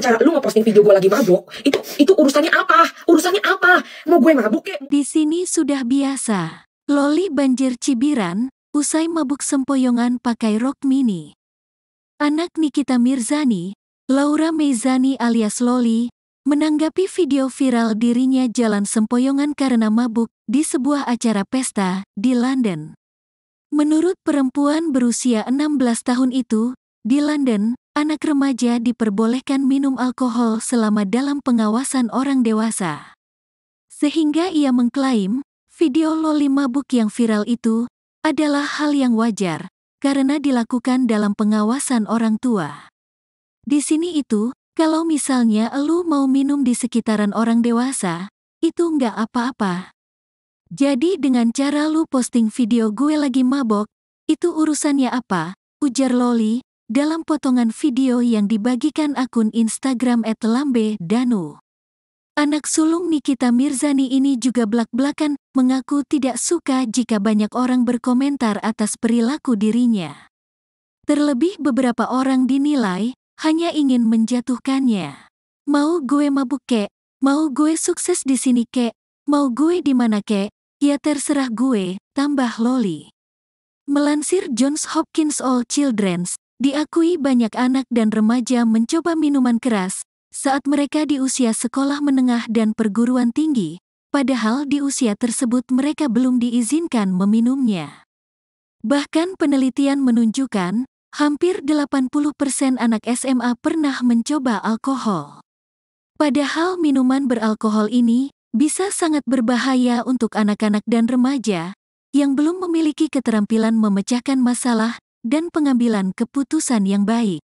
cara lu ngeposting video gue lagi mabuk, itu itu urusannya apa? Urusannya apa? Mau gue mabuk kek? Di sini sudah biasa. Loli banjir cibiran, usai mabuk sempoyongan pakai rok mini. Anak Nikita Mirzani, Laura Meizani alias Loli, menanggapi video viral dirinya jalan sempoyongan karena mabuk di sebuah acara pesta di London. Menurut perempuan berusia 16 tahun itu, di London, Anak remaja diperbolehkan minum alkohol selama dalam pengawasan orang dewasa. Sehingga ia mengklaim, video loli mabuk yang viral itu adalah hal yang wajar karena dilakukan dalam pengawasan orang tua. Di sini itu, kalau misalnya elu mau minum di sekitaran orang dewasa, itu nggak apa-apa. Jadi dengan cara lu posting video gue lagi mabok, itu urusannya apa? Ujar Loli, dalam potongan video yang dibagikan akun Instagram @lambe Danu. Anak sulung Nikita Mirzani ini juga belak belakan mengaku tidak suka jika banyak orang berkomentar atas perilaku dirinya. Terlebih beberapa orang dinilai hanya ingin menjatuhkannya. Mau gue mabuk kek, mau gue sukses di sini kek, mau gue di mana kek, ya terserah gue, tambah Loli. Melansir Johns Hopkins All Children's, Diakui banyak anak dan remaja mencoba minuman keras saat mereka di usia sekolah menengah dan perguruan tinggi, padahal di usia tersebut mereka belum diizinkan meminumnya. Bahkan penelitian menunjukkan, hampir 80% persen anak SMA pernah mencoba alkohol. Padahal minuman beralkohol ini bisa sangat berbahaya untuk anak-anak dan remaja yang belum memiliki keterampilan memecahkan masalah dan pengambilan keputusan yang baik.